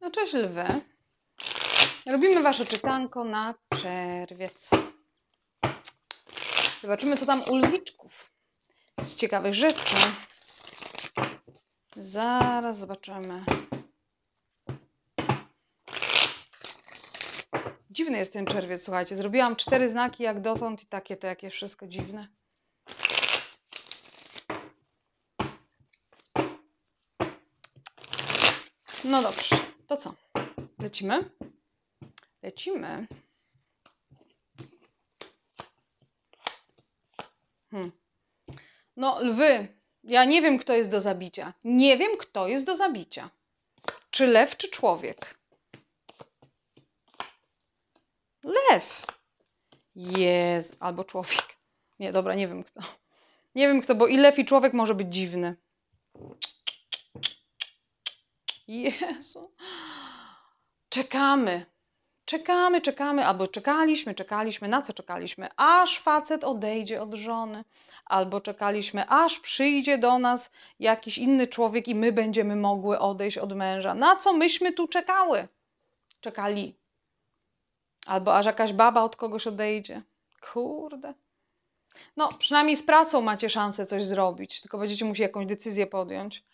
No cześć lwy. Robimy wasze czytanko na czerwiec. Zobaczymy, co tam u lwiczków. Z ciekawych rzeczy. Zaraz zobaczymy. Dziwny jest ten czerwiec, słuchajcie. Zrobiłam cztery znaki jak dotąd i takie to jakie wszystko dziwne. No dobrze. To co? Lecimy? Lecimy. Hmm. No, lwy. Ja nie wiem, kto jest do zabicia. Nie wiem, kto jest do zabicia. Czy lew, czy człowiek? Lew. Jest. Albo człowiek. Nie, dobra, nie wiem kto. Nie wiem kto, bo i lew, i człowiek może być dziwny. Jezu czekamy. Czekamy, czekamy, albo czekaliśmy, czekaliśmy, na co czekaliśmy? Aż facet odejdzie od żony, albo czekaliśmy, aż przyjdzie do nas jakiś inny człowiek i my będziemy mogły odejść od męża. Na co myśmy tu czekały? Czekali. Albo aż jakaś baba od kogoś odejdzie. Kurde. No, przynajmniej z pracą macie szansę coś zrobić, tylko będziecie musieli jakąś decyzję podjąć.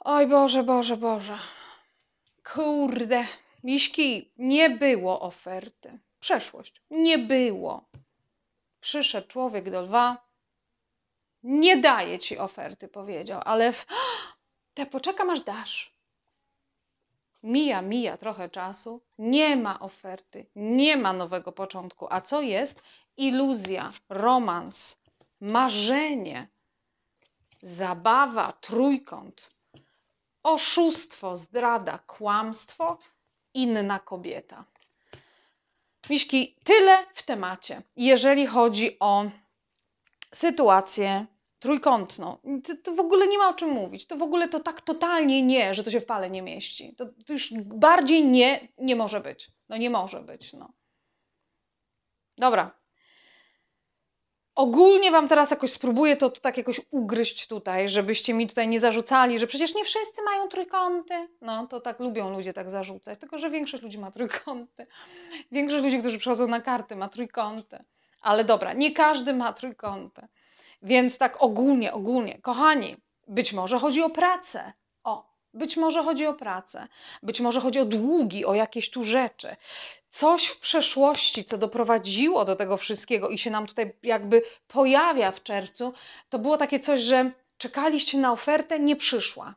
Oj Boże, Boże, Boże. Kurde, miśki, nie było oferty, przeszłość, nie było. Przyszedł człowiek do lwa, nie daje ci oferty, powiedział, ale w... te poczekam aż dasz. Mija, mija trochę czasu, nie ma oferty, nie ma nowego początku. A co jest? Iluzja, romans, marzenie, zabawa, trójkąt oszustwo, zdrada, kłamstwo, inna kobieta. Miśki, tyle w temacie, jeżeli chodzi o sytuację trójkątną. To, to, w ogóle nie ma o czym mówić. To w ogóle to tak totalnie nie, że to się w pale nie mieści. To, to już bardziej nie, nie może być. No nie może być, no. Dobra, ogólnie Wam teraz jakoś spróbuję to tak jakoś ugryźć tutaj, żebyście mi tutaj nie zarzucali, że przecież nie wszyscy mają trójkąty. No, to tak lubią ludzie tak zarzucać, tylko że większość ludzi ma trójkąty. Większość ludzi, którzy przychodzą na karty, ma trójkąty. Ale dobra, nie każdy ma trójkąty. Więc tak ogólnie, ogólnie, kochani, być może chodzi o pracę. Być może chodzi o pracę, być może chodzi o długi, o jakieś tu rzeczy. Coś w przeszłości, co doprowadziło do tego wszystkiego i się nam tutaj jakby pojawia w czerwcu, to było takie coś, że czekaliście na ofertę, nie przyszła.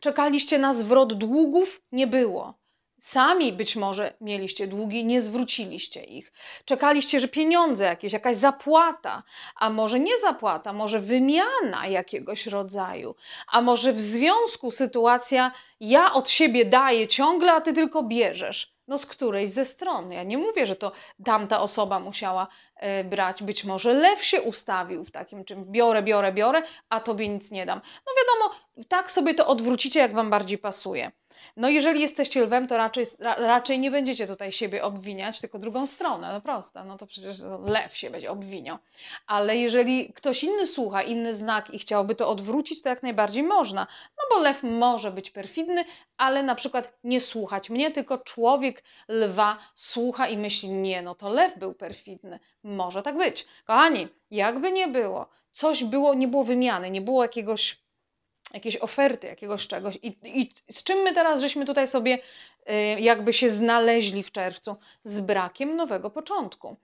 Czekaliście na zwrot długów, nie było. Sami być może mieliście długi, nie zwróciliście ich. Czekaliście, że pieniądze jakieś, jakaś zapłata, a może nie zapłata, może wymiana jakiegoś rodzaju, a może w związku sytuacja ja od siebie daję ciągle, a ty tylko bierzesz. No z którejś ze stron. Ja nie mówię, że to tamta osoba musiała y, brać. Być może lew się ustawił w takim czym biorę, biorę, biorę, a tobie nic nie dam. No wiadomo, tak sobie to odwrócicie, jak wam bardziej pasuje. No jeżeli jesteście lwem, to raczej, ra, raczej nie będziecie tutaj siebie obwiniać, tylko drugą stronę, no prosta, no to przecież lew się będzie obwiniał. Ale jeżeli ktoś inny słucha, inny znak i chciałby to odwrócić, to jak najbardziej można, no bo lew może być perfidny, ale na przykład nie słuchać mnie, tylko człowiek lwa słucha i myśli, nie, no to lew był perfidny. Może tak być. Kochani, jakby nie było, coś było, nie było wymiany, nie było jakiegoś jakiejś oferty, jakiegoś czegoś. I, I, z czym my teraz żeśmy tutaj sobie y, jakby się znaleźli w czerwcu? Z brakiem nowego początku.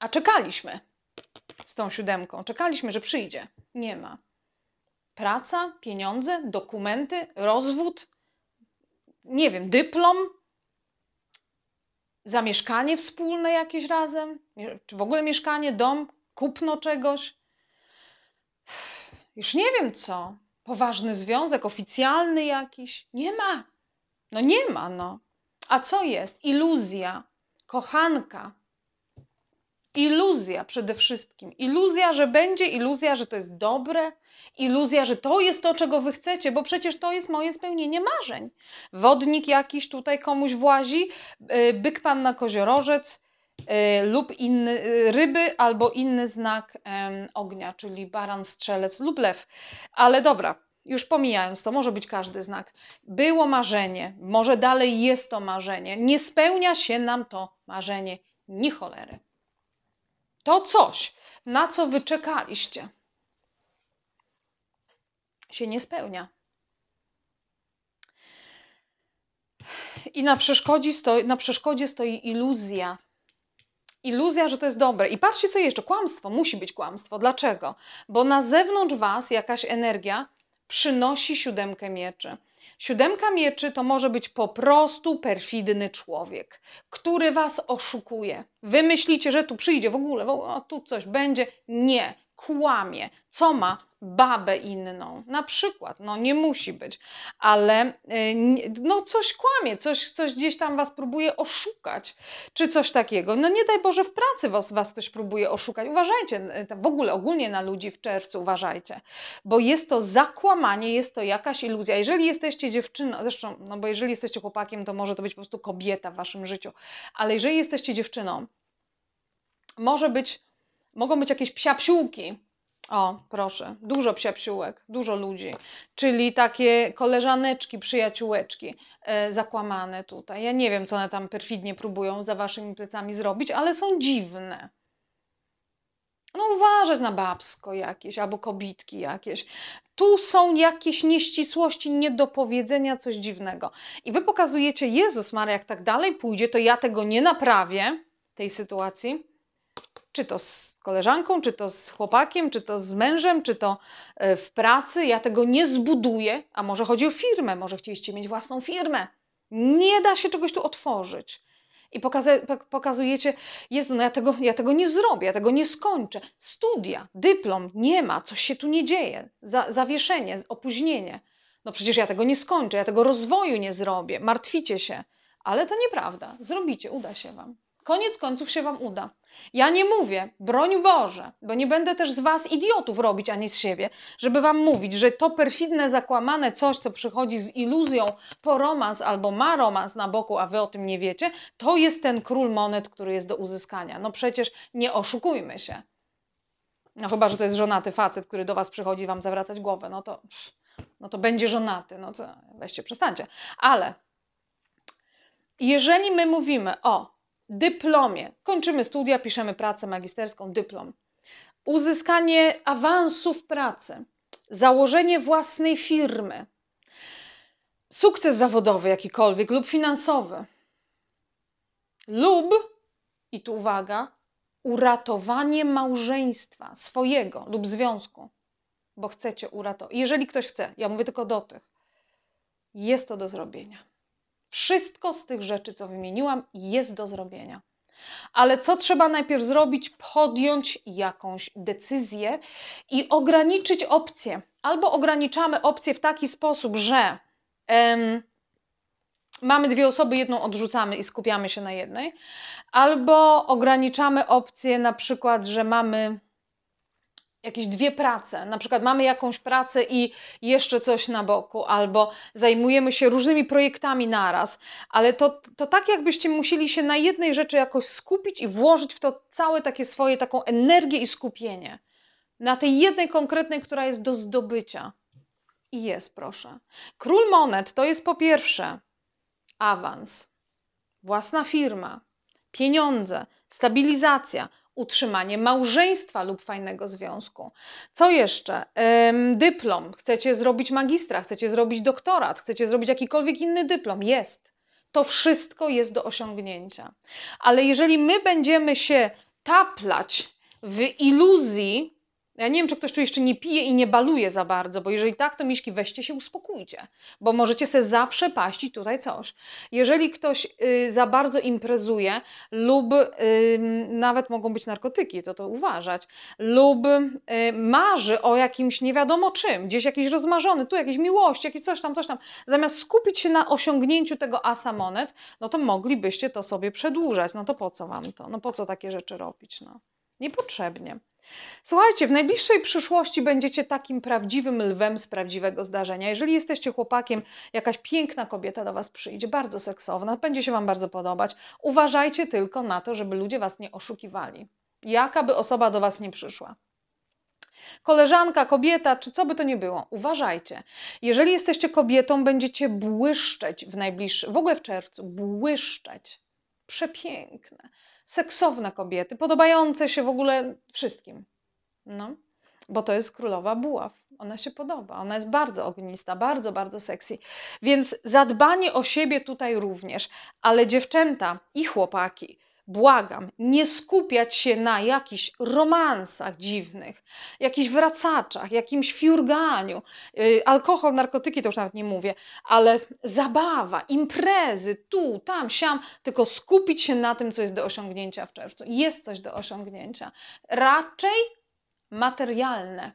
A czekaliśmy z tą siódemką, czekaliśmy, że przyjdzie. Nie ma. Praca, pieniądze, dokumenty, rozwód, nie wiem, dyplom, zamieszkanie wspólne jakieś razem, czy w ogóle mieszkanie, dom, kupno czegoś już nie wiem co. Poważny związek, oficjalny jakiś? Nie ma. No nie ma, no. A co jest? Iluzja, kochanka. Iluzja przede wszystkim. Iluzja, że będzie, iluzja, że to jest dobre, iluzja, że to jest to, czego wy chcecie, bo przecież to jest moje spełnienie marzeń. Wodnik jakiś tutaj komuś włazi, y, byk pan na koziorożec, Y, lub inny y, ryby albo inny znak ognia, czyli baran, strzelec lub lew. Ale dobra, już pomijając to, może być każdy znak. Było marzenie, może dalej jest to marzenie. Nie spełnia się nam to marzenie, ni cholery. To coś, na co wyczekaliście, się nie spełnia. I na przeszkodzie stoi, na przeszkodzie stoi iluzja iluzja, że to jest dobre. I patrzcie, co jeszcze. Kłamstwo, musi być kłamstwo. Dlaczego? Bo na zewnątrz was jakaś energia przynosi siódemkę mieczy. Siódemka mieczy to może być po prostu perfidny człowiek, który was oszukuje. Wy myślicie, że tu przyjdzie w ogóle, w o, tu coś będzie. Nie, kłamie. Co ma? babę inną. Na przykład, no nie musi być, ale y, no coś kłamie, coś, coś gdzieś tam was próbuje oszukać, czy coś takiego. No nie daj Boże w pracy was, was ktoś próbuje oszukać. Uważajcie, y, w ogóle ogólnie na ludzi w czerwcu uważajcie, bo jest to zakłamanie, jest to jakaś iluzja. Jeżeli jesteście dziewczyną, zresztą, no bo jeżeli jesteście chłopakiem, to może to być po prostu kobieta w waszym życiu, ale jeżeli jesteście dziewczyną, może być, mogą być jakieś psiapsiółki, o, proszę. Dużo psiapsiółek, dużo ludzi. Czyli takie koleżaneczki, przyjaciółeczki e, zakłamane tutaj. Ja nie wiem, co one tam perfidnie próbują za waszymi plecami zrobić, ale są dziwne. No uważać na babsko jakieś, albo kobitki jakieś. Tu są jakieś nieścisłości, niedopowiedzenia, coś dziwnego. I wy pokazujecie, Jezus Maria, jak tak dalej pójdzie, to ja tego nie naprawię, tej sytuacji czy to z koleżanką, czy to z chłopakiem, czy to z mężem, czy to e, w pracy. Ja tego nie zbuduję, a może chodzi o firmę, może chcieliście mieć własną firmę. Nie da się czegoś tu otworzyć. I pokazujecie, Jezu, no ja tego, ja tego nie zrobię, ja tego nie skończę. Studia, dyplom, nie ma, coś się tu nie dzieje. Za, zawieszenie, opóźnienie. No przecież ja tego nie skończę, ja tego rozwoju nie zrobię, martwicie się. Ale to nieprawda, zrobicie, uda się Wam. Koniec końców się Wam uda. Ja nie mówię, broń Boże, bo nie będę też z Was idiotów robić ani z siebie, żeby Wam mówić, że to perfidne, zakłamane coś, co przychodzi z iluzją romans albo ma romans na boku, a Wy o tym nie wiecie, to jest ten król monet, który jest do uzyskania. No przecież nie oszukujmy się. No chyba, że to jest żonaty facet, który do Was przychodzi Wam zawracać głowę, no to, no to będzie żonaty, no to weźcie, przestańcie. Ale jeżeli my mówimy o dyplomie. Kończymy studia, piszemy pracę magisterską, dyplom. Uzyskanie awansu w pracy, założenie własnej firmy, sukces zawodowy jakikolwiek lub finansowy, lub, i tu uwaga, uratowanie małżeństwa swojego lub związku, bo chcecie uratować. Jeżeli ktoś chce, ja mówię tylko do tych, jest to do zrobienia. Wszystko z tych rzeczy, co wymieniłam, jest do zrobienia. Ale co trzeba najpierw zrobić? Podjąć jakąś decyzję i ograniczyć opcje. Albo ograniczamy opcje w taki sposób, że em, mamy dwie osoby, jedną odrzucamy i skupiamy się na jednej, albo ograniczamy opcje, na przykład, że mamy jakieś dwie prace, na przykład mamy jakąś pracę i jeszcze coś na boku, albo zajmujemy się różnymi projektami naraz, ale to, to tak jakbyście musieli się na jednej rzeczy jakoś skupić i włożyć w to całe takie swoje, taką energię i skupienie. Na tej jednej konkretnej, która jest do zdobycia. I jest, proszę. Król monet to jest po pierwsze awans, własna firma, pieniądze, stabilizacja, utrzymanie małżeństwa lub fajnego związku. Co jeszcze? Dyplom. Chcecie zrobić magistra, chcecie zrobić doktorat, chcecie zrobić jakikolwiek inny dyplom. Jest. To wszystko jest do osiągnięcia. Ale jeżeli my będziemy się taplać w iluzji, ja nie wiem, czy ktoś tu jeszcze nie pije i nie baluje za bardzo, bo jeżeli tak, to miśki weźcie się uspokójcie, bo możecie sobie zaprzepaścić tutaj coś. Jeżeli ktoś y, za bardzo imprezuje lub y, nawet mogą być narkotyki, to to uważać, lub y, marzy o jakimś nie wiadomo czym, gdzieś jakiś rozmarzony, tu jakieś miłości, jakieś coś tam, coś tam, zamiast skupić się na osiągnięciu tego asa monet, no to moglibyście to sobie przedłużać. No to po co wam to? No po co takie rzeczy robić? No. Niepotrzebnie. Słuchajcie, w najbliższej przyszłości będziecie takim prawdziwym lwem z prawdziwego zdarzenia. Jeżeli jesteście chłopakiem, jakaś piękna kobieta do Was przyjdzie, bardzo seksowna, będzie się Wam bardzo podobać. Uważajcie tylko na to, żeby ludzie Was nie oszukiwali. Jaka by osoba do Was nie przyszła koleżanka, kobieta, czy co by to nie było, uważajcie. Jeżeli jesteście kobietą, będziecie błyszczeć w najbliższym, w ogóle w czerwcu, błyszczeć. Przepiękne seksowne kobiety, podobające się w ogóle wszystkim. No, bo to jest królowa buław. Ona się podoba, ona jest bardzo ognista, bardzo, bardzo sexy. Więc zadbanie o siebie tutaj również, ale dziewczęta i chłopaki, Błagam, nie skupiać się na jakichś romansach dziwnych, jakichś wracaczach, jakimś fiurganiu. Yy, alkohol, narkotyki to już nawet nie mówię, ale zabawa, imprezy, tu, tam, siam, tylko skupić się na tym, co jest do osiągnięcia w czerwcu. Jest coś do osiągnięcia. Raczej materialne.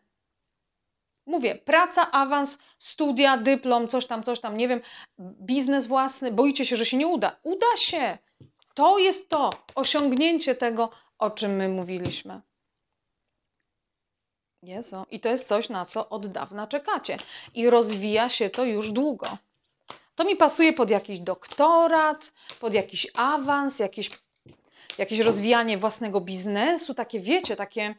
Mówię, praca, awans, studia, dyplom, coś tam, coś tam, nie wiem, biznes własny. Boicie się, że się nie uda. Uda się to jest to osiągnięcie tego, o czym my mówiliśmy. Jezu. I to jest coś, na co od dawna czekacie. I rozwija się to już długo. To mi pasuje pod jakiś doktorat, pod jakiś awans, jakieś jakieś rozwijanie własnego biznesu, takie wiecie, takie,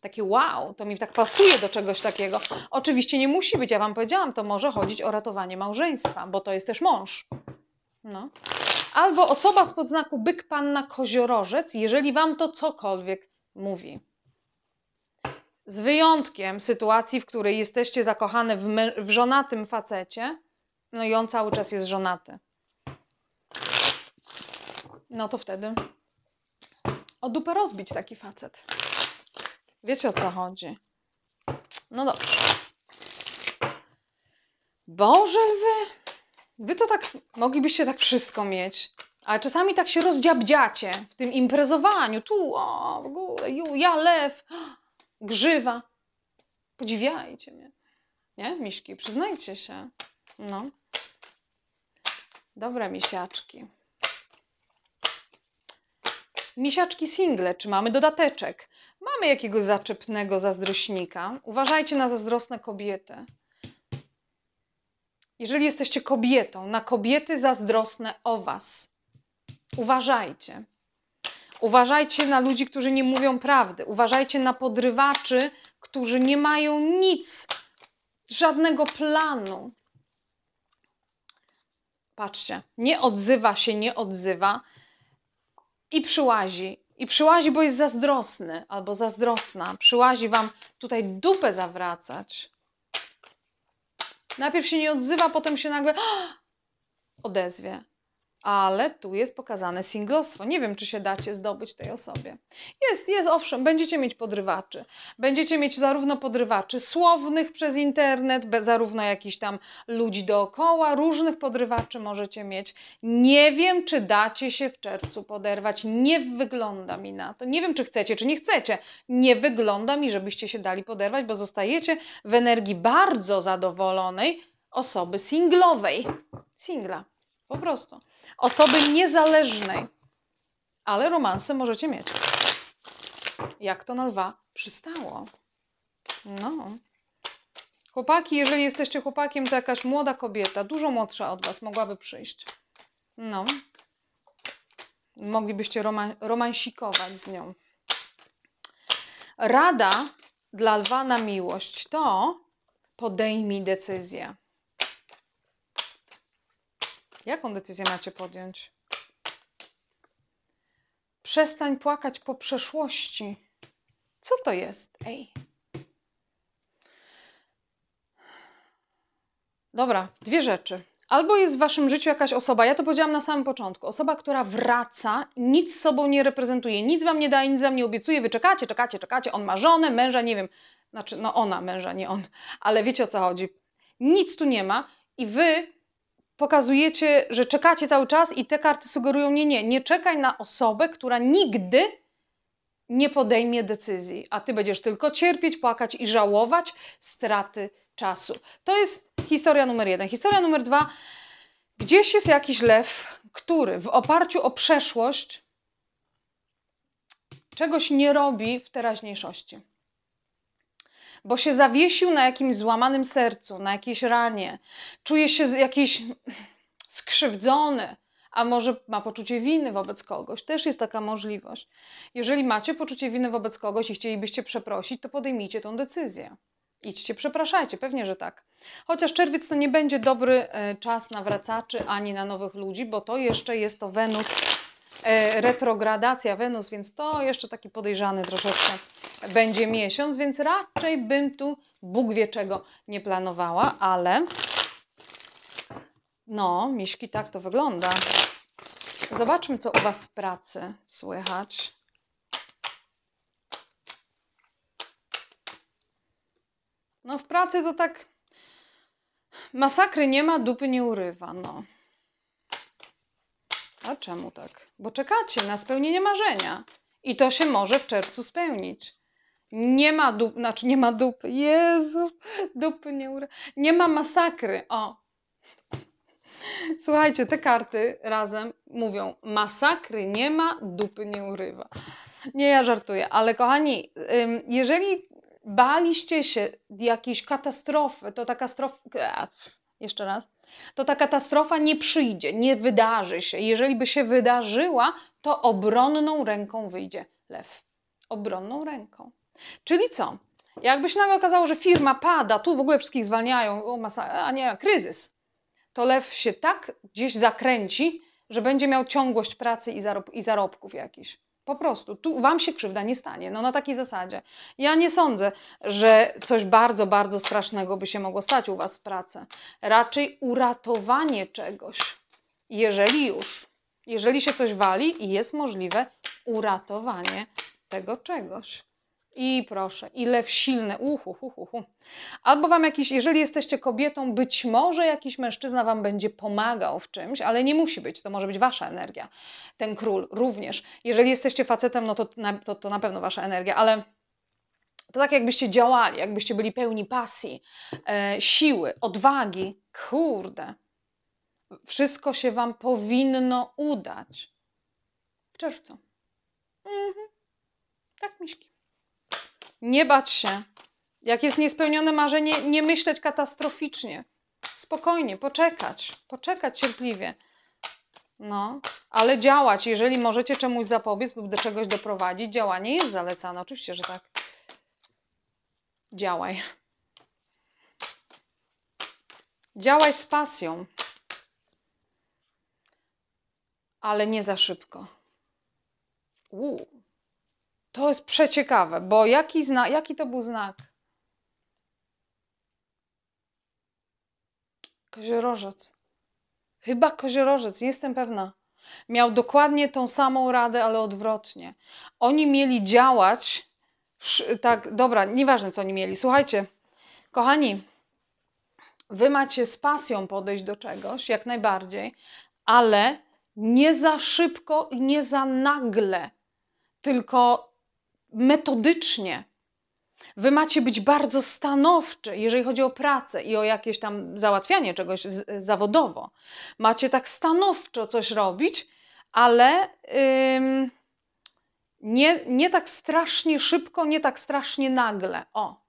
takie wow, to mi tak pasuje do czegoś takiego. Oczywiście nie musi być, ja Wam powiedziałam, to może chodzić o ratowanie małżeństwa, bo to jest też mąż. No albo osoba z podznaku byk panna koziorożec, jeżeli wam to cokolwiek mówi. Z wyjątkiem sytuacji, w której jesteście zakochane w, w żonatym facecie, no i on cały czas jest żonaty. No to wtedy o dupę rozbić taki facet. Wiecie o co chodzi. No dobrze. Boże lwy! wy to tak moglibyście tak wszystko mieć. Ale czasami tak się rozdziabdziacie w tym imprezowaniu. Tu, o, w ogóle, ju, ja lew, grzywa. Podziwiajcie mnie. Nie, miszki, przyznajcie się. No. Dobre misiaczki. Misiaczki single, czy mamy dodateczek? Mamy jakiegoś zaczepnego zazdrośnika. Uważajcie na zazdrosne kobiety. Jeżeli jesteście kobietą, na kobiety zazdrosne o Was, uważajcie. Uważajcie na ludzi, którzy nie mówią prawdy. Uważajcie na podrywaczy, którzy nie mają nic, żadnego planu. Patrzcie, nie odzywa się, nie odzywa i przyłazi. I przyłazi, bo jest zazdrosny albo zazdrosna. Przyłazi wam tutaj dupę zawracać. Najpierw się nie odzywa, potem się nagle odezwie ale tu jest pokazane singlostwo. Nie wiem, czy się dacie zdobyć tej osobie. Jest, jest, owszem, będziecie mieć podrywaczy. Będziecie mieć zarówno podrywaczy słownych przez internet, zarówno jakichś tam ludzi dookoła, różnych podrywaczy możecie mieć. Nie wiem, czy dacie się w czerwcu poderwać. Nie wygląda mi na to. Nie wiem, czy chcecie, czy nie chcecie. Nie wygląda mi, żebyście się dali poderwać, bo zostajecie w energii bardzo zadowolonej osoby singlowej. Singla. Po prostu osoby niezależnej. Ale romanse możecie mieć. Jak to na lwa przystało. No. Chłopaki, jeżeli jesteście chłopakiem, to jakaś młoda kobieta, dużo młodsza od Was, mogłaby przyjść. No. Moglibyście romansikować z nią. Rada dla lwa na miłość to podejmij decyzję. Jaką decyzję macie podjąć? Przestań płakać po przeszłości. Co to jest? Ej. Dobra, dwie rzeczy. Albo jest w waszym życiu jakaś osoba, ja to powiedziałam na samym początku, osoba, która wraca, nic sobą nie reprezentuje, nic wam nie daje, nic wam nie obiecuje, wy czekacie, czekacie, czekacie, on ma żonę, męża, nie wiem, znaczy no ona męża, nie on, ale wiecie o co chodzi. Nic tu nie ma i wy pokazujecie, że czekacie cały czas i te karty sugerują nie, nie, nie czekaj na osobę, która nigdy nie podejmie decyzji, a ty będziesz tylko cierpieć, płakać i żałować straty czasu. To jest historia numer jeden. Historia numer dwa. Gdzieś jest jakiś lew, który w oparciu o przeszłość czegoś nie robi w teraźniejszości bo się zawiesił na jakimś złamanym sercu, na jakiejś ranie, czuje się jakiś skrzywdzony, a może ma poczucie winy wobec kogoś. Też jest taka możliwość. Jeżeli macie poczucie winy wobec kogoś i chcielibyście przeprosić, to podejmijcie tą decyzję. Idźcie, przepraszajcie, pewnie, że tak. Chociaż czerwiec to nie będzie dobry e, czas na wracaczy ani na nowych ludzi, bo to jeszcze jest to Wenus E, retrogradacja Wenus, więc to jeszcze taki podejrzany troszeczkę będzie miesiąc, więc raczej bym tu Bóg wie czego nie planowała, ale no, miśki, tak to wygląda. Zobaczmy, co u Was w pracy słychać. No, w pracy to tak masakry nie ma, dupy nie urywa, no. A czemu tak? Bo czekacie na spełnienie marzenia i to się może w czerwcu spełnić. Nie ma dup, znaczy nie ma dupy. Jezu, dupy nie ura. Nie ma masakry. O. Słuchajcie, te karty razem mówią: masakry nie ma, dupy nie urywa. Nie, ja żartuję, ale kochani, jeżeli baliście się jakiejś katastrofy, to ta katastrofa. Jeszcze raz to ta katastrofa nie przyjdzie, nie wydarzy się. Jeżeli by się wydarzyła, to obronną ręką wyjdzie lew. Obronną ręką. Czyli co? Jakbyś nagle okazało, że firma pada, tu w ogóle wszystkich zwalniają, o, masa, a nie, kryzys, to lew się tak gdzieś zakręci, że będzie miał ciągłość pracy i, zarob, i zarobków jakichś. Po prostu, tu wam się krzywda nie stanie, no na takiej zasadzie. Ja nie sądzę, że coś bardzo, bardzo strasznego by się mogło stać u was w pracy. Raczej uratowanie czegoś, jeżeli już, jeżeli się coś wali, i jest możliwe uratowanie tego czegoś. I proszę, ile w silne. Uhu, uhu uhu. Albo wam jakiś, jeżeli jesteście kobietą, być może jakiś mężczyzna wam będzie pomagał w czymś, ale nie musi być, to może być wasza energia. Ten król również. Jeżeli jesteście facetem, no to na, to, to na pewno wasza energia, ale to tak jakbyście działali, jakbyście byli pełni pasji, e, siły, odwagi. Kurde, wszystko się wam powinno udać. W czerwcu. Mhm. Tak, miśki. Nie bać się. Jak jest niespełnione marzenie, nie myśleć katastroficznie. Spokojnie, poczekać, poczekać cierpliwie. No, ale działać, jeżeli możecie czemuś zapobiec lub do czegoś doprowadzić, działanie jest zalecane, oczywiście, że tak. Działaj. Działaj z pasją, ale nie za szybko. Uuu. To jest przeciekawe, bo jaki, zna, jaki to był znak? Koziorożec. Chyba koziorożec, jestem pewna. Miał dokładnie tą samą radę, ale odwrotnie. Oni mieli działać. Tak, dobra, nieważne co oni mieli. Słuchajcie, kochani, wy macie z pasją podejść do czegoś, jak najbardziej, ale nie za szybko i nie za nagle, tylko metodycznie. Wy macie być bardzo stanowczy, jeżeli chodzi o pracę i o jakieś tam załatwianie czegoś zawodowo. Macie tak stanowczo coś robić, ale ym, nie, nie tak strasznie szybko, nie tak strasznie nagle. O.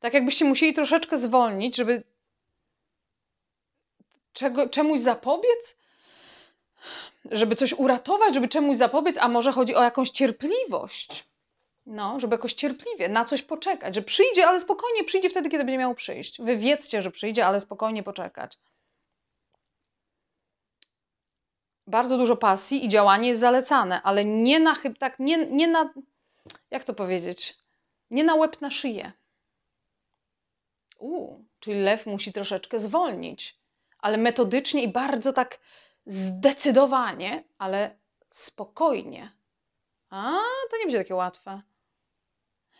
Tak jakbyście musieli troszeczkę zwolnić, żeby czego, czemuś zapobiec, żeby coś uratować, żeby czemuś zapobiec, a może chodzi o jakąś cierpliwość. No, żeby jakoś cierpliwie na coś poczekać, że przyjdzie, ale spokojnie przyjdzie wtedy, kiedy będzie miał przyjść. Wy wiedzcie, że przyjdzie, ale spokojnie poczekać. Bardzo dużo pasji i działanie jest zalecane, ale nie na chyb tak, nie, nie na, jak to powiedzieć, nie na łeb na szyję. Uuu, czyli lew musi troszeczkę zwolnić, ale metodycznie i bardzo tak zdecydowanie, ale spokojnie. A, to nie będzie takie łatwe.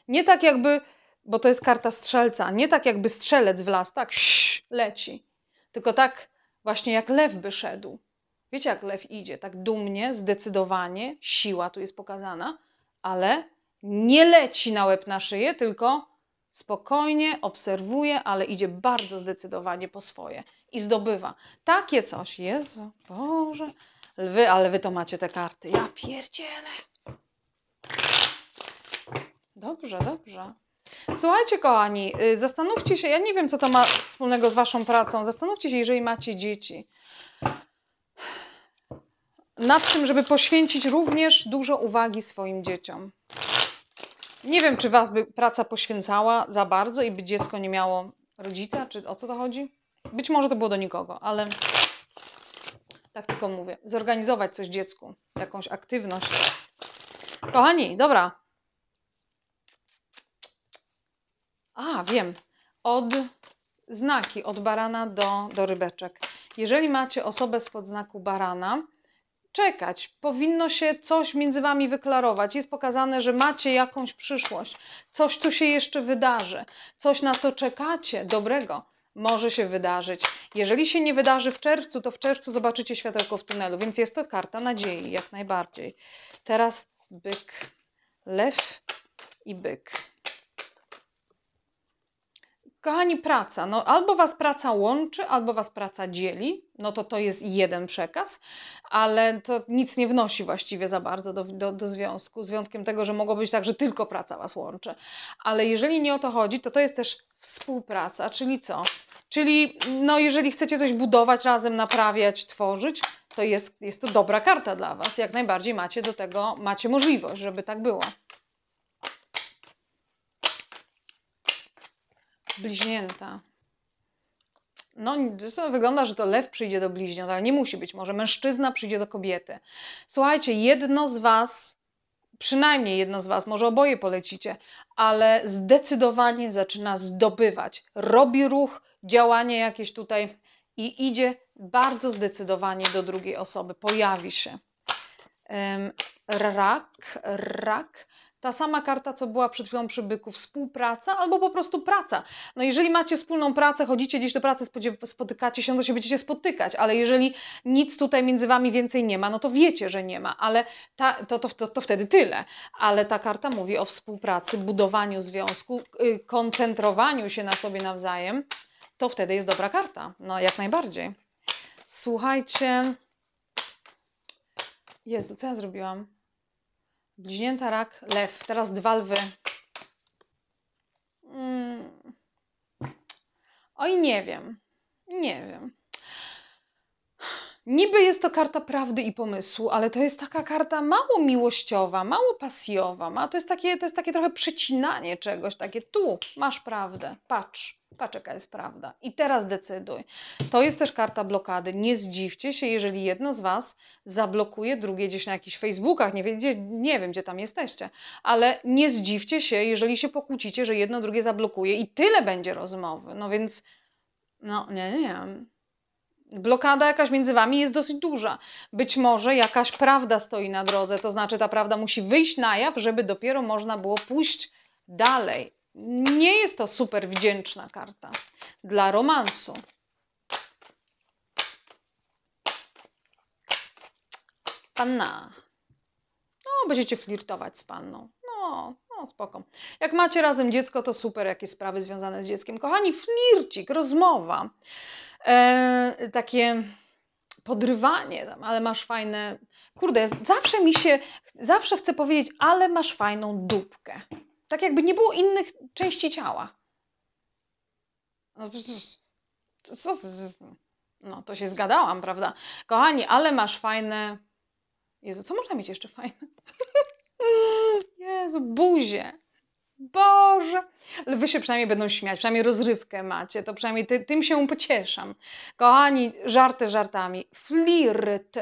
Nie tak jakby, bo to jest karta strzelca, nie tak jakby strzelec w las, tak leci. Tylko tak właśnie jak lew by szedł. Wiecie, jak lew idzie? Tak dumnie, zdecydowanie, siła tu jest pokazana, ale nie leci na łeb na szyję, tylko spokojnie obserwuje, ale idzie bardzo zdecydowanie po swoje i zdobywa. Takie coś. Jezu, Boże. Lwy, ale wy to macie te karty. Ja pierdzielę. Dobrze, dobrze. Słuchajcie, kochani, y, zastanówcie się, ja nie wiem, co to ma wspólnego z waszą pracą. Zastanówcie się, jeżeli macie dzieci, nad tym, żeby poświęcić również dużo uwagi swoim dzieciom. Nie wiem, czy was by praca poświęcała za bardzo i by dziecko nie miało rodzica, czy o co to chodzi? Być może to było do nikogo, ale tak tylko mówię. Zorganizować coś dziecku, jakąś aktywność. Kochani, dobra. A, wiem. Od znaki, od barana do, do rybeczek. Jeżeli macie osobę spod znaku barana, czekać. Powinno się coś między wami wyklarować. Jest pokazane, że macie jakąś przyszłość. Coś tu się jeszcze wydarzy. Coś, na co czekacie dobrego może się wydarzyć. Jeżeli się nie wydarzy w czerwcu, to w czerwcu zobaczycie światełko w tunelu, więc jest to karta nadziei, jak najbardziej. Teraz byk, lew i byk. Kochani, praca. No, albo was praca łączy, albo was praca dzieli. No to to jest jeden przekaz, ale to nic nie wnosi właściwie za bardzo do, do, do związku. Z wyjątkiem tego, że mogło być tak, że tylko praca was łączy. Ale jeżeli nie o to chodzi, to to jest też współpraca, czyli co? Czyli no, jeżeli chcecie coś budować razem, naprawiać, tworzyć, to jest, jest to dobra karta dla was. Jak najbardziej macie do tego, macie możliwość, żeby tak było. Bliźnięta. No, to wygląda, że to lew przyjdzie do bliźniąt, ale nie musi być. Może mężczyzna przyjdzie do kobiety. Słuchajcie, jedno z Was, przynajmniej jedno z Was, może oboje polecicie, ale zdecydowanie zaczyna zdobywać. Robi ruch, działanie jakieś tutaj i idzie bardzo zdecydowanie do drugiej osoby. Pojawi się. Um, rak, rak. Ta sama karta, co była przed chwilą przy byku, współpraca albo po prostu praca. No jeżeli macie wspólną pracę, chodzicie gdzieś do pracy, spotykacie się, no to się będziecie spotykać, ale jeżeli nic tutaj między Wami więcej nie ma, no to wiecie, że nie ma, ale ta, to, to, to, to wtedy tyle. Ale ta karta mówi o współpracy, budowaniu związku, y, koncentrowaniu się na sobie nawzajem, to wtedy jest dobra karta. No jak najbardziej. Słuchajcie... Jezu, co ja zrobiłam? Bliźnięta, rak, lew. Teraz dwa lwy. Mm. Oj, nie wiem. Nie wiem. Niby jest to karta prawdy i pomysłu, ale to jest taka karta mało miłościowa, mało pasjowa. Ma, to, jest takie, to jest takie trochę przecinanie czegoś, takie tu masz prawdę, patrz, patrz jaka jest prawda i teraz decyduj. To jest też karta blokady. Nie zdziwcie się, jeżeli jedno z Was zablokuje drugie gdzieś na jakichś Facebookach, nie, wie, nie wiem gdzie tam jesteście, ale nie zdziwcie się, jeżeli się pokłócicie, że jedno drugie zablokuje i tyle będzie rozmowy. No więc, no nie, nie. nie blokada jakaś między wami jest dosyć duża. Być może jakaś prawda stoi na drodze, to znaczy ta prawda musi wyjść na jaw, żeby dopiero można było pójść dalej. Nie jest to super wdzięczna karta dla romansu. Panna. No, będziecie flirtować z panną. No, no, spoko. Jak macie razem dziecko, to super, jakie sprawy związane z dzieckiem. Kochani, flircik, rozmowa, e, takie podrywanie tam, ale masz fajne... Kurde, zawsze mi się, zawsze chcę powiedzieć, ale masz fajną dupkę. Tak jakby nie było innych części ciała. No, co? No, to się zgadałam, prawda? Kochani, ale masz fajne... Jezu, co można mieć jeszcze fajne? Jezu, buzie. Boże! Ale wy się przynajmniej będą śmiać, przynajmniej rozrywkę macie, to przynajmniej ty, tym się pocieszam. Kochani, żarty żartami. Flirt.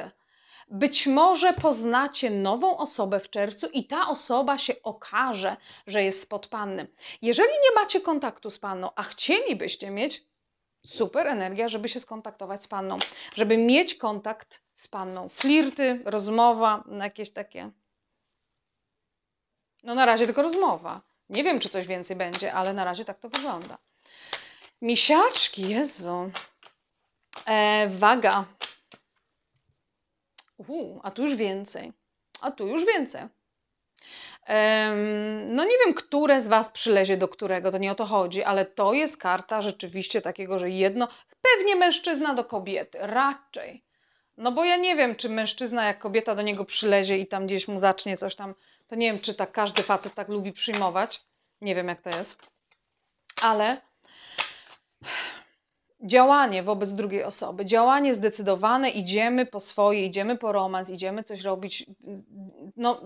Być może poznacie nową osobę w czerwcu i ta osoba się okaże, że jest spod panny. Jeżeli nie macie kontaktu z panną, a chcielibyście mieć, super energia, żeby się skontaktować z panną, żeby mieć kontakt z panną. Flirty, rozmowa, jakieś takie no na razie tylko rozmowa. Nie wiem, czy coś więcej będzie, ale na razie tak to wygląda. Misiaczki, Jezu. E, waga. Uhu, a tu już więcej. A tu już więcej. Um, no nie wiem, które z Was przylezie do którego, to nie o to chodzi, ale to jest karta rzeczywiście takiego, że jedno, pewnie mężczyzna do kobiety, raczej. No bo ja nie wiem, czy mężczyzna jak kobieta do niego przylezie i tam gdzieś mu zacznie coś tam to nie wiem, czy tak każdy facet tak lubi przyjmować. Nie wiem, jak to jest. Ale działanie wobec drugiej osoby, działanie zdecydowane, idziemy po swoje, idziemy po romans, idziemy coś robić, no,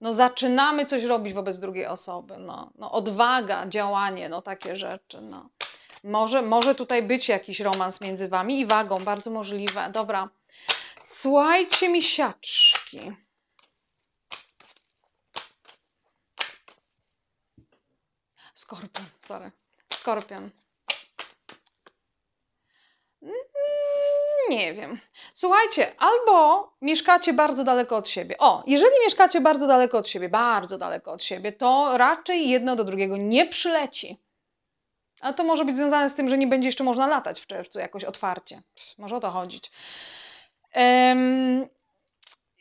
no zaczynamy coś robić wobec drugiej osoby, no, no odwaga, działanie, no takie rzeczy, no. Może, może tutaj być jakiś romans między wami i wagą, bardzo możliwe. Dobra. Słuchajcie, mi siaczki. Skorpion, sorry. Skorpion. Mm, nie wiem. Słuchajcie, albo mieszkacie bardzo daleko od siebie. O, jeżeli mieszkacie bardzo daleko od siebie, bardzo daleko od siebie, to raczej jedno do drugiego nie przyleci. Ale to może być związane z tym, że nie będzie jeszcze można latać w czerwcu jakoś otwarcie. Psz, może o to chodzić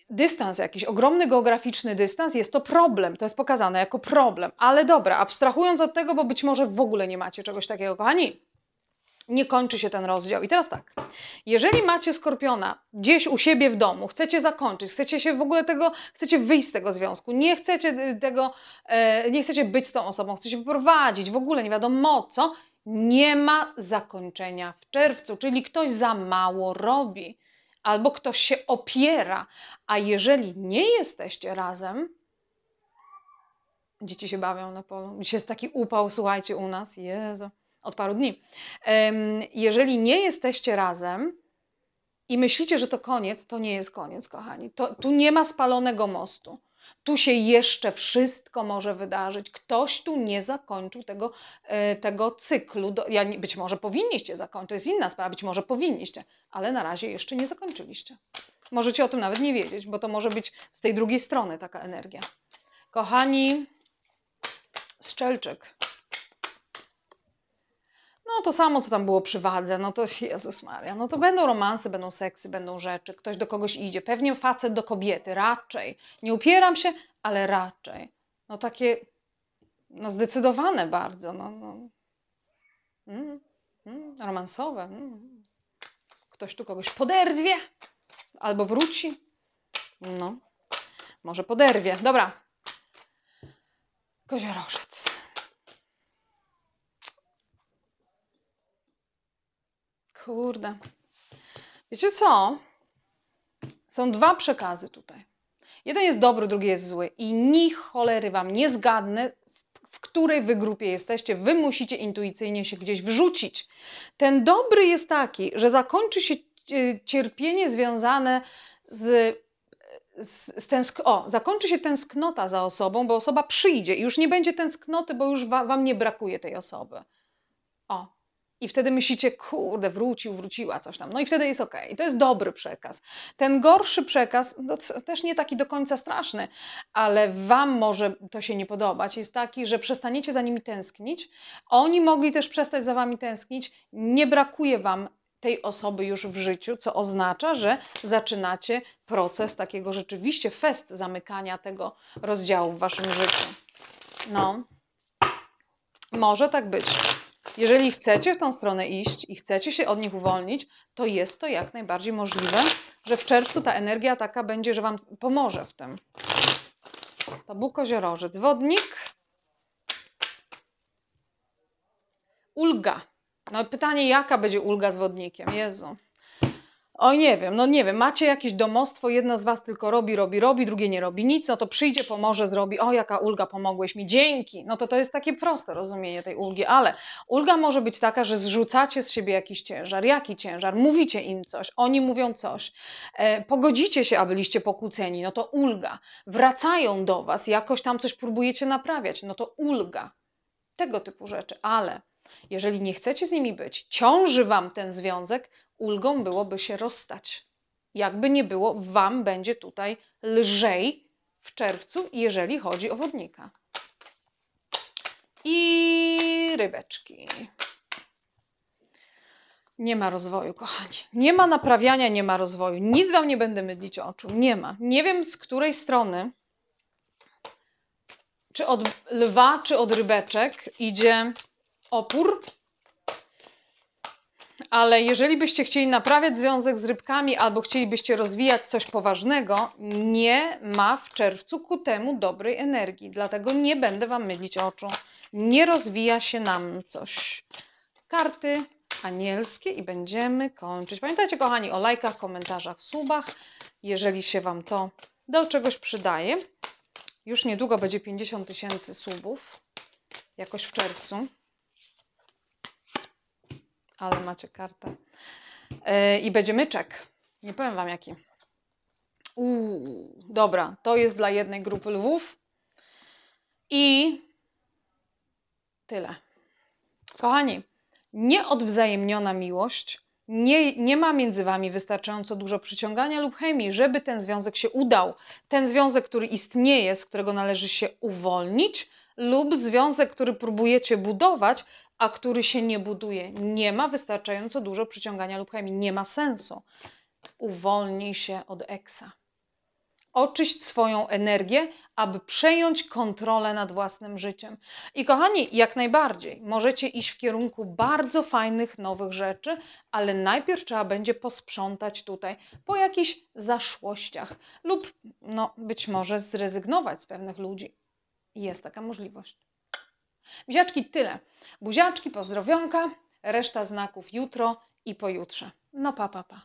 dystans jakiś, ogromny geograficzny dystans, jest to problem. To jest pokazane jako problem. Ale dobra, abstrahując od tego, bo być może w ogóle nie macie czegoś takiego, kochani, nie kończy się ten rozdział. I teraz tak, jeżeli macie skorpiona gdzieś u siebie w domu, chcecie zakończyć, chcecie się w ogóle tego, chcecie wyjść z tego związku, nie chcecie tego, e, nie chcecie być z tą osobą, chcecie wyprowadzić, w ogóle nie wiadomo co, nie ma zakończenia w czerwcu, czyli ktoś za mało robi albo ktoś się opiera. A jeżeli nie jesteście razem, dzieci się bawią na polu. Dziś jest taki upał, słuchajcie, u nas, Jezu, od paru dni. Jeżeli nie jesteście razem i myślicie, że to koniec, to nie jest koniec, kochani. To, tu nie ma spalonego mostu. Tu się jeszcze wszystko może wydarzyć. Ktoś tu nie zakończył tego, e, tego cyklu. Ja, być może powinniście zakończyć, to jest inna sprawa, być może powinniście, ale na razie jeszcze nie zakończyliście. Możecie o tym nawet nie wiedzieć, bo to może być z tej drugiej strony taka energia. Kochani, Strzelczyk no to samo, co tam było przy wadze, no to Jezus Maria, no to będą romanse, będą seksy, będą rzeczy, ktoś do kogoś idzie, pewnie facet do kobiety, raczej. Nie upieram się, ale raczej. No takie, no zdecydowane bardzo, no. no. Mm, mm, romansowe. Mm. Ktoś tu kogoś poderwie albo wróci. No, może poderwie. Dobra. Koziorożec. Kurde. Wiecie co? Są dwa przekazy tutaj. Jeden jest dobry, drugi jest zły. I ni cholery wam nie zgadnę, w której wy grupie jesteście, wy musicie intuicyjnie się gdzieś wrzucić. Ten dobry jest taki, że zakończy się e, cierpienie związane z. E, z, z tęsk- o, zakończy się tęsknota za osobą, bo osoba przyjdzie i już nie będzie tęsknoty, bo już wa- wam nie brakuje tej osoby. O, i wtedy myślicie, kurde, wrócił, wróciła coś tam. No i wtedy jest ok. I to jest dobry przekaz. Ten gorszy przekaz, no, też nie taki do końca straszny, ale Wam może to się nie podobać. Jest taki, że przestaniecie za nimi tęsknić. Oni mogli też przestać za Wami tęsknić. Nie brakuje Wam tej osoby już w życiu, co oznacza, że zaczynacie proces takiego rzeczywiście fest zamykania tego rozdziału w Waszym życiu. No, może tak być. Jeżeli chcecie w tą stronę iść i chcecie się od nich uwolnić, to jest to jak najbardziej możliwe, że w czerwcu ta energia taka będzie, że Wam pomoże w tym. To był koziorożec. Wodnik. Ulga. No pytanie, jaka będzie ulga z wodnikiem? Jezu. O nie wiem, no nie wiem, macie jakieś domostwo, jedno z Was tylko robi, robi, robi, drugie nie robi nic, no to przyjdzie, pomoże, zrobi, o jaka ulga, pomogłeś mi, dzięki. No to to jest takie proste rozumienie tej ulgi, ale ulga może być taka, że zrzucacie z siebie jakiś ciężar. Jaki ciężar? Mówicie im coś, oni mówią coś. E, pogodzicie się, abyliście pokłóceni, no to ulga. Wracają do Was, jakoś tam coś próbujecie naprawiać, no to ulga. Tego typu rzeczy, ale jeżeli nie chcecie z nimi być, ciąży Wam ten związek, ulgą byłoby się rozstać. Jakby nie było, Wam będzie tutaj lżej w czerwcu, jeżeli chodzi o wodnika. I rybeczki. Nie ma rozwoju, kochani. Nie ma naprawiania, nie ma rozwoju. Nic wam nie będę mydlić oczu. Nie ma. Nie wiem z której strony, czy od lwa, czy od rybeczek idzie opór ale jeżeli byście chcieli naprawiać związek z rybkami albo chcielibyście rozwijać coś poważnego, nie ma w czerwcu ku temu dobrej energii, dlatego nie będę Wam mylić oczu. Nie rozwija się nam coś. Karty anielskie i będziemy kończyć. Pamiętajcie, kochani, o lajkach, komentarzach, subach, jeżeli się Wam to do czegoś przydaje. Już niedługo będzie 50 tysięcy subów, jakoś w czerwcu ale macie kartę. E, I będzie myczek. Nie powiem Wam jaki. Uuu, dobra, to jest dla jednej grupy lwów. I tyle. Kochani, nieodwzajemniona miłość. Nie, nie ma między wami wystarczająco dużo przyciągania lub chemii, żeby ten związek się udał. Ten związek, który istnieje, z którego należy się uwolnić, lub związek, który próbujecie budować, a który się nie buduje. Nie ma wystarczająco dużo przyciągania lub chemii, nie ma sensu. Uwolnij się od eksa. Oczyść swoją energię, aby przejąć kontrolę nad własnym życiem. I kochani, jak najbardziej możecie iść w kierunku bardzo fajnych, nowych rzeczy, ale najpierw trzeba będzie posprzątać tutaj po jakichś zaszłościach lub no, być może zrezygnować z pewnych ludzi. Jest taka możliwość. Buziaczki tyle. Buziaczki, pozdrowionka, reszta znaków jutro i pojutrze. No pa, pa, pa.